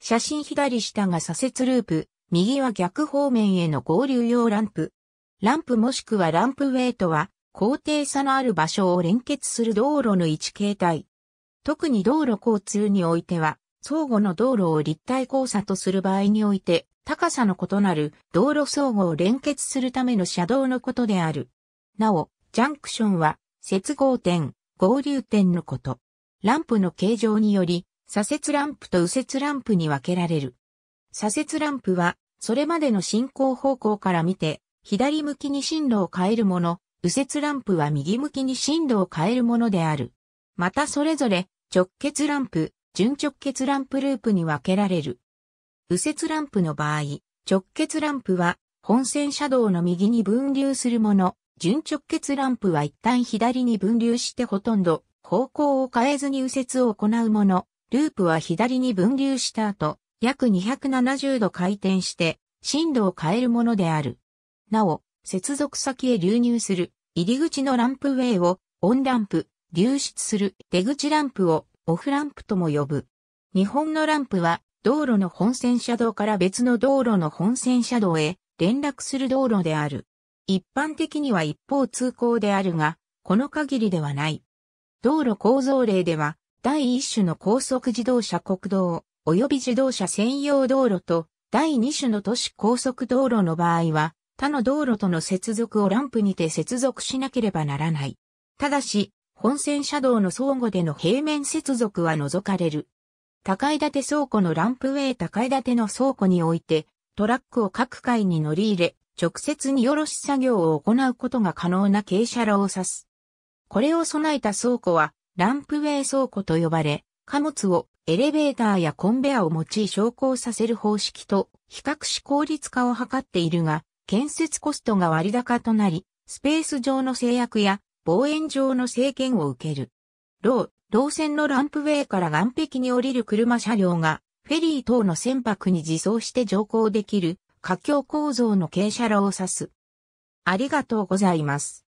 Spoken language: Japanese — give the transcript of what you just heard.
写真左下が左折ループ、右は逆方面への合流用ランプ。ランプもしくはランプウェイトは、高低差のある場所を連結する道路の位置形態。特に道路交通においては、相互の道路を立体交差とする場合において、高さの異なる道路相互を連結するための車道のことである。なお、ジャンクションは、接合点、合流点のこと。ランプの形状により、左折ランプと右折ランプに分けられる。左折ランプは、それまでの進行方向から見て、左向きに進路を変えるもの、右折ランプは右向きに進路を変えるものである。またそれぞれ、直結ランプ、準直結ランプループに分けられる。右折ランプの場合、直結ランプは、本線車道の右に分流するもの、準直結ランプは一旦左に分流してほとんど方向を変えずに右折を行うもの、ループは左に分流した後、約270度回転して、震度を変えるものである。なお、接続先へ流入する、入り口のランプウェイを、オンランプ、流出する出口ランプを、オフランプとも呼ぶ。日本のランプは、道路の本線車道から別の道路の本線車道へ連絡する道路である。一般的には一方通行であるが、この限りではない。道路構造例では、第1種の高速自動車国道、及び自動車専用道路と、第2種の都市高速道路の場合は、他の道路との接続をランプにて接続しなければならない。ただし、本線車道の相互での平面接続は除かれる。高井て倉庫のランプウェイ高井ての倉庫において、トラックを各階に乗り入れ、直接によろし作業を行うことが可能な傾斜路を指す。これを備えた倉庫は、ランプウェイ倉庫と呼ばれ、貨物をエレベーターやコンベアを用い昇降させる方式と比較し効率化を図っているが、建設コストが割高となり、スペース上の制約や望遠上の制限を受ける。ロー、線のランプウェイから岸壁に降りる車車両が、フェリー等の船舶に自走して乗降できる、架橋構造の傾斜路を指す。ありがとうございます。